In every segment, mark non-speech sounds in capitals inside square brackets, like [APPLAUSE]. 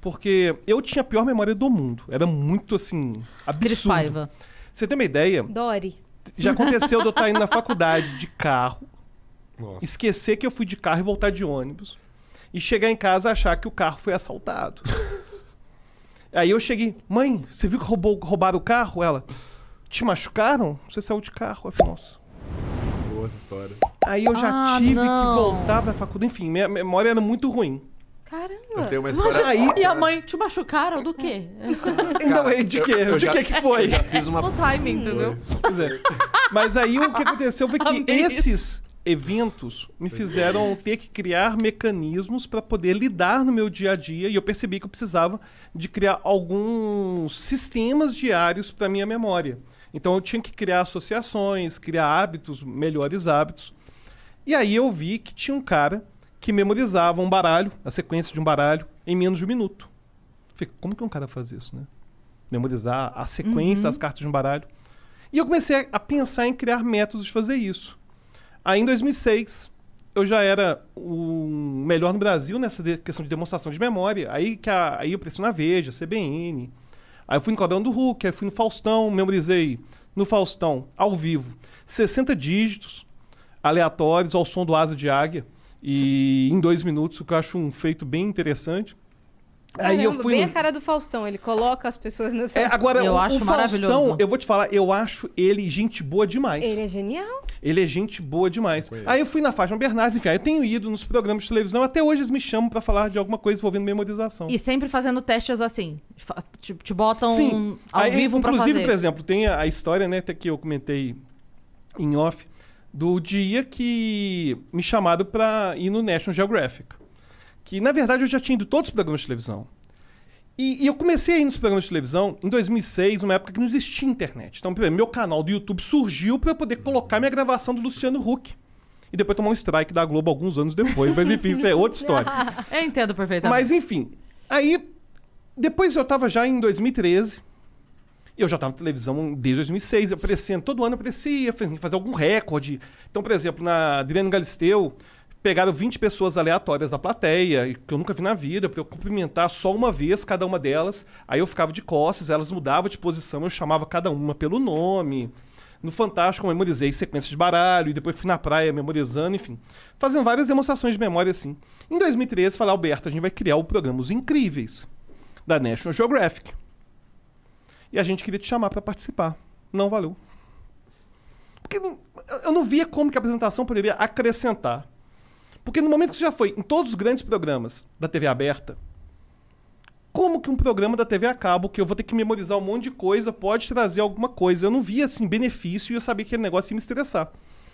Porque eu tinha a pior memória do mundo. Era muito, assim, absurdo. Paiva. Você tem uma ideia? Dori. Já [LAUGHS] aconteceu de eu estar tá indo na faculdade de carro, Nossa. esquecer que eu fui de carro e voltar de ônibus, e chegar em casa e achar que o carro foi assaltado. [LAUGHS] Aí eu cheguei, mãe, você viu que roubou, roubaram o carro? Ela, te machucaram? Você saiu de carro. Eu falei, nossa. Boa essa história. Aí eu já ah, tive não. que voltar pra faculdade. Enfim, minha memória era muito ruim. Caramba. Eu tenho uma história... Aí... E a mãe, te machucaram do quê? então [LAUGHS] não, de quê? Eu, de já, que que foi? Eu já fiz uma... [LAUGHS] O timing, entendeu? Pois é. Mas aí o que aconteceu foi que Amei esses eventos me fizeram ter que criar mecanismos para poder lidar no meu dia a dia e eu percebi que eu precisava de criar alguns sistemas diários para minha memória. Então eu tinha que criar associações, criar hábitos, melhores hábitos. E aí eu vi que tinha um cara que memorizava um baralho, a sequência de um baralho, em menos de um minuto. Falei, como que um cara faz isso, né? Memorizar a sequência, uhum. as cartas de um baralho. E eu comecei a pensar em criar métodos de fazer isso. Aí em 2006, eu já era o melhor no Brasil nessa questão de demonstração de memória. Aí, que a, aí eu prestei na Veja, CBN. Aí eu fui no Codão do Hulk, aí fui no Faustão, memorizei no Faustão, ao vivo, 60 dígitos aleatórios ao som do Asa de Águia. E em dois minutos, o que eu acho um feito bem interessante. Caramba, aí eu fui bem no... a cara do Faustão, ele coloca as pessoas nessa. É, agora, eu o, acho o Faustão, eu vou te falar, eu acho ele gente boa demais. Ele é genial. Ele é gente boa demais. aí eu fui na Fátima Bernardes, enfim, aí eu tenho ido nos programas de televisão, até hoje eles me chamam para falar de alguma coisa envolvendo memorização. E sempre fazendo testes assim, te, te botam Sim. ao aí, vivo para fazer. Inclusive, por exemplo, tem a, a história, né, até que eu comentei em off, do dia que me chamaram para ir no National Geographic. Que, na verdade, eu já tinha ido todos os programas de televisão. E, e, eu comecei a ir nos programas de televisão em 2006, uma época que não existia internet. Então, primeiro, meu canal do YouTube surgiu para eu poder colocar minha gravação do Luciano Huck. E depois tomar um strike da Globo alguns anos depois. Mas, enfim, isso é outra história. [LAUGHS] eu entendo perfeitamente. Mas, enfim. Aí, depois eu estava já em 2013 eu já estava na televisão desde 2006, aparecendo. Todo ano aparecia, fazer algum recorde. Então, por exemplo, na Adriano Galisteu, pegaram 20 pessoas aleatórias da plateia, que eu nunca vi na vida, para eu cumprimentar só uma vez cada uma delas. Aí eu ficava de costas, elas mudavam de posição, eu chamava cada uma pelo nome. No Fantástico, eu memorizei sequências de baralho, e depois fui na praia memorizando, enfim. Fazendo várias demonstrações de memória, assim. Em 2013, falei, Alberto, a gente vai criar o programa Os Incríveis, da National Geographic. E a gente queria te chamar para participar. Não valeu. Porque eu não via como que a apresentação poderia acrescentar. Porque no momento que você já foi em todos os grandes programas da TV aberta, como que um programa da TV a cabo, que eu vou ter que memorizar um monte de coisa, pode trazer alguma coisa? Eu não via, assim, benefício e eu sabia que aquele negócio ia me estressar.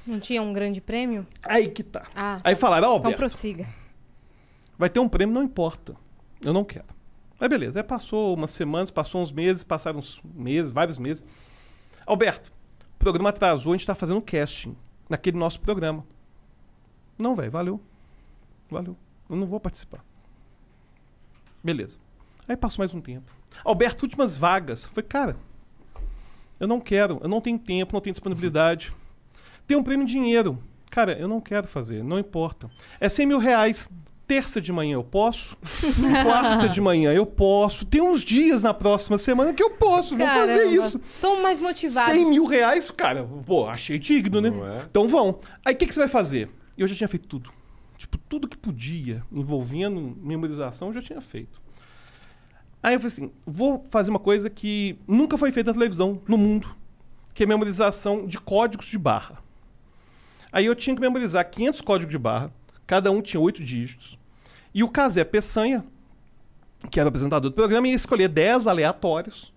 Não tinha um grande prêmio? Aí que tá. Ah, Aí falaram, ó, Então prossiga. Vai ter um prêmio, não importa. Eu não quero. Mas beleza, aí é, passou umas semanas, passou uns meses, passaram uns meses, vários meses. Alberto, o programa atrasou, a gente está fazendo casting naquele nosso programa. Não, velho, valeu. Valeu. Eu não vou participar. Beleza. Aí passou mais um tempo. Alberto, últimas vagas. Foi, cara, eu não quero, eu não tenho tempo, não tenho disponibilidade. Tem um prêmio em dinheiro. Cara, eu não quero fazer, não importa. É 100 mil reais. Terça de manhã eu posso, quarta de manhã eu posso, tem uns dias na próxima semana que eu posso, vou Caramba, fazer isso. Tô mais motivado. 100 mil reais, cara, pô, achei digno, né? É? Então vão. Aí o que, que você vai fazer? Eu já tinha feito tudo. Tipo, tudo que podia, envolvendo memorização, eu já tinha feito. Aí eu falei assim: vou fazer uma coisa que nunca foi feita na televisão, no mundo, que é memorização de códigos de barra. Aí eu tinha que memorizar 500 códigos de barra Cada um tinha oito dígitos. E o Casé Peçanha, que era o apresentador do programa, ia escolher dez aleatórios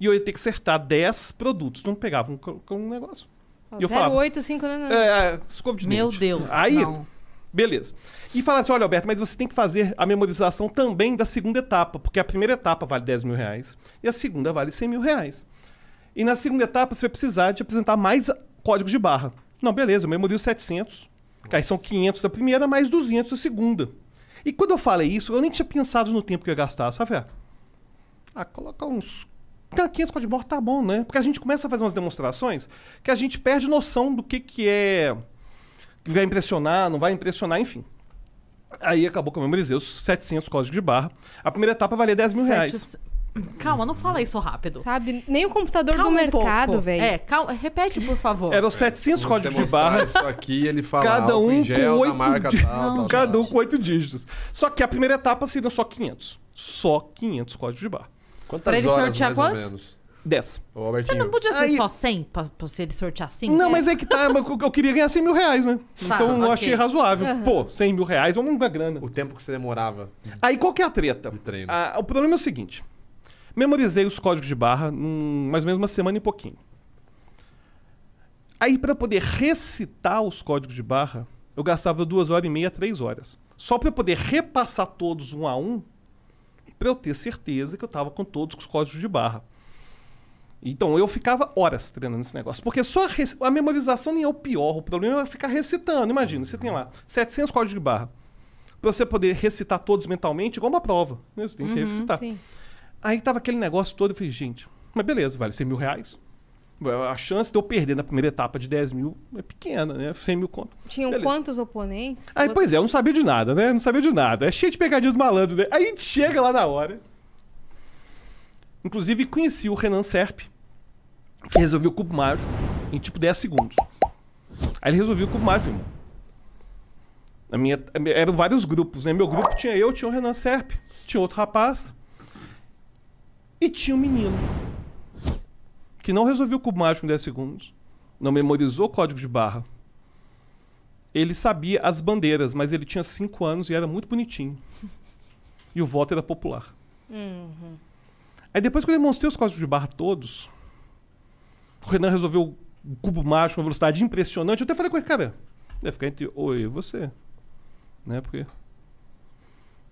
e eu ia ter que acertar dez produtos. Então pegava um, um negócio. Oh, e eu 0, falava. 8, 5, não, não. É, escova de Meu Deus. Aí, não. beleza. E fala assim: olha, Alberto, mas você tem que fazer a memorização também da segunda etapa, porque a primeira etapa vale 10 mil reais e a segunda vale 100 mil reais. E na segunda etapa você vai precisar de apresentar mais códigos de barra. Não, beleza, eu memorizo 700 nossa. Aí são 500 da primeira, mais 200 da segunda. E quando eu falei isso, eu nem tinha pensado no tempo que eu ia gastar, sabe? Ah, ah coloca uns. 500 código bordo tá bom, né? Porque a gente começa a fazer umas demonstrações que a gente perde noção do que, que é. que vai impressionar, não vai impressionar, enfim. Aí acabou que eu memorizei os 700 códigos de barra. A primeira etapa valia 10 mil Sete... reais. Calma, não fala isso rápido. Sabe? Nem o computador calma do mercado, um velho. É, calma, repete, por favor. Era os 700 códigos de barra. Isso aqui, ele fala cada um com oito dígitos. Cada um com oito dígitos. Só que a primeira etapa seria só 500. Só 500 códigos de barra. Quantas pra ele horas, sortear mais quantos? ou menos? 10. Você não podia ser Aí... só 100 pra, pra se ele sortear 5? Não, é. mas é que tá. Eu queria ganhar 100 mil reais, né? Tá, então okay. eu achei razoável. Uhum. Pô, 100 mil reais é uma grana. O tempo que você demorava. Aí qual que é a treta? O treino. Ah, o problema é o seguinte: Memorizei os códigos de barra, mais ou menos uma semana e pouquinho. Aí, para poder recitar os códigos de barra, eu gastava duas horas e meia, três horas. Só para poder repassar todos um a um, para eu ter certeza que eu estava com todos os códigos de barra. Então eu ficava horas treinando esse negócio. Porque só a, a memorização nem é o pior, o problema é ficar recitando. Imagina, você tem lá 700 códigos de barra. Para você poder recitar todos mentalmente, igual uma prova. Né? Você tem que uhum, recitar. Sim. Aí tava aquele negócio todo, eu falei, gente, mas beleza, vale 100 mil reais. A chance de eu perder na primeira etapa de 10 mil é pequena, né? 100 mil conto. Tinham beleza. quantos oponentes? Aí, pois é, eu não sabia de nada, né? Não sabia de nada. É cheio de pegadinha do malandro, né? Aí a gente chega lá na hora. Inclusive, conheci o Renan Serp, que resolveu o cubo mágico em tipo 10 segundos. Aí ele resolveu o cubo mágico, irmão. minha, eram vários grupos, né? Meu grupo tinha eu, tinha o Renan Serp, tinha outro rapaz, e tinha um menino que não resolveu o cubo mágico em 10 segundos, não memorizou o código de barra. Ele sabia as bandeiras, mas ele tinha 5 anos e era muito bonitinho. E o voto era popular. Uhum. Aí depois que eu demonstrei os códigos de barra todos, o Renan resolveu o cubo mágico com uma velocidade impressionante. Eu até falei com ele, cara, deve ficar entre oi e você. Né? Porque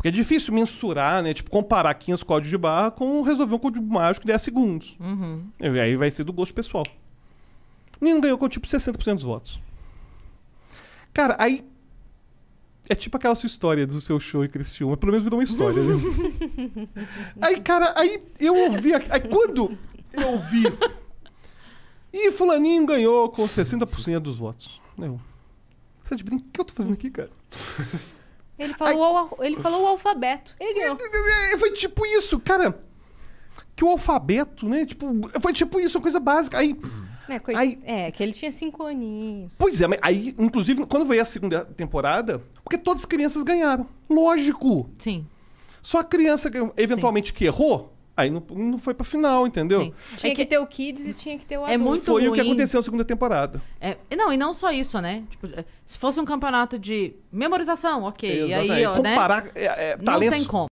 porque é difícil mensurar, né? Tipo, comparar 500 códigos de barra com resolver um código mágico em 10 segundos. Uhum. E aí vai ser do gosto pessoal. O menino ganhou com, tipo, 60% dos votos. Cara, aí... É tipo aquela sua história do seu show e Cristiúma. Pelo menos virou uma história, né? [LAUGHS] aí, cara, aí eu ouvi... Aí quando eu ouvi... E fulaninho ganhou com 60% dos votos. Eu... Você tá de brinco? O que eu tô fazendo aqui, cara? Ele falou, Ai... ele falou o alfabeto. Ele ganhou. É, foi tipo isso, cara. Que o alfabeto, né? Tipo, foi tipo isso, uma coisa básica. Aí. É, coisa... aí... é que ele tinha cinco aninhos. Pois é, mas aí, inclusive, quando veio a segunda temporada, porque todas as crianças ganharam. Lógico. Sim. Só a criança, eventualmente, Sim. que errou, Aí não, não foi pra final, entendeu? Sim. Tinha é que, que ter o Kids e tinha que ter o é adulto. É muito foi ruim. o que aconteceu na segunda temporada. É, não, e não só isso, né? Tipo, é, se fosse um campeonato de memorização, ok. Exatamente. E aí, ó, né? Comparar né? é, talentos... É, não tem como.